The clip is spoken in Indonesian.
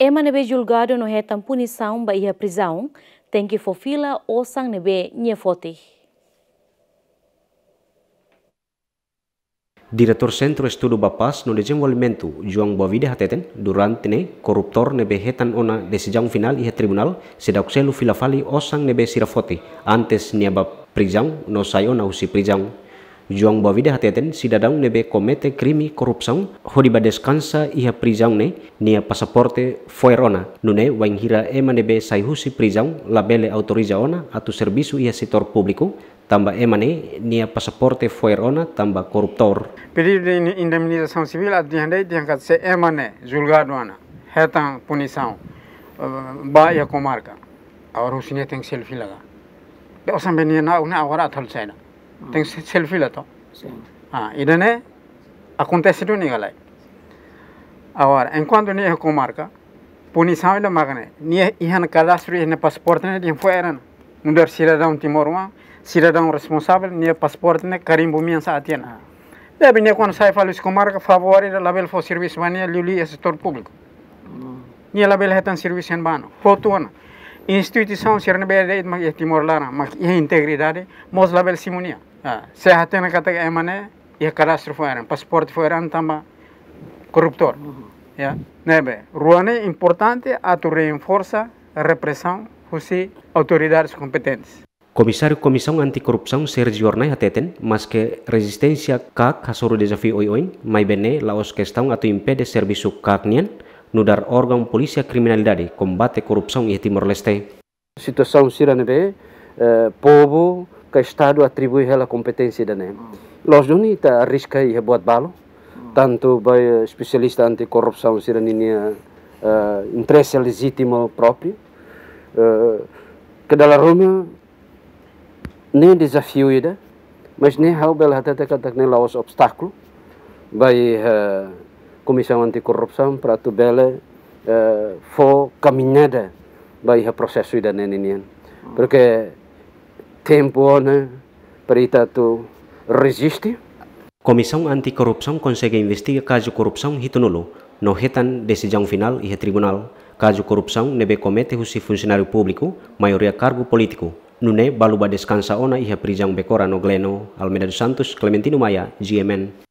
Ema nebe julgado no he tampuni saum ba iha prisão, tem fofila o sang nebe nye fotih. Diretor Centro Estudo Bapas no Desenvolvimento juang Bovida Hateten durante ne koruptor nebe hetan ona desijang final iha tribunal sedak selu filafali osang nebe sirafoti antes ba prisão no sayona usi prisão Juang hati hati si dadang nebe krimi crime corrupção, bades kansa ia prizang ne, nia pasaporte foerona, nune hira ema nebe saihusi prizang labele autoriza ona atu serviço ia sitor publiku, tamba emane nia pasaporte foerona tamba koruptor. Pedido de sivil adi adiandei diangkat se emane julgado ana, hetang punição, eh, ba iha komarka aur husine teng selfie laga. Be osambe nia na una awara atol chena teng selfie to, Ah, ini ne akuntes itu nih galai. Awar, enkuando nih aku marka, puni sama itu magane. Nih eh, ihan kalah suri ihan pasportnya dia fueran. Mundur sila down timur mah, sila down responsabel nih pasportnya karim bumi yang saat ini. Ya, bini aku anu saya falus kumar ke favorit label for service mania lili sektor publik. Hmm. Nih label hetan service yang bano, foto mana? Institusi sama sih, ini beda itu mak ya timur lara, mak ya eh, integritas, mau label simunia nak kata emane ya keras foeran paspor foeran tambah koruptor, ya nebe ruane importante atau tu represão husi autoridades competentes Komisario Komisão Anticorrupção Sergio Ornai Hateten, mas resistensia resistensi CAC desafi oi oi, mai bene laos questão atau impede servisu kak nian, organ polisi polisia kriminalidade combate korupsão e Timor-Leste. Situação sirane be, eh, povo, ke Estado atribui ela competência da NEM. Nós não arrisca e boa balo, tanto by especialista anticorrupção a uh, eh, interesse legítimo próprio, uh, eh, que da Roma nem desafio ida, mas nem há bela até kata nem lá os obstáculos, by uh, eh, comissão anticorrupção para tu bela uh, for caminhada by processo ida neninian, porque tempoane perita tu resisti Comissão Anticorrupção consegue investigar caso corrupção hitunulu, no retan decisão final e tribunal, caso corrupção nebe comete husi funcionário público, maioria cargo político. Nune baluba descansa ona e prisão becora no Gleno, Almeida dos Santos, Clementino Maia, GMN.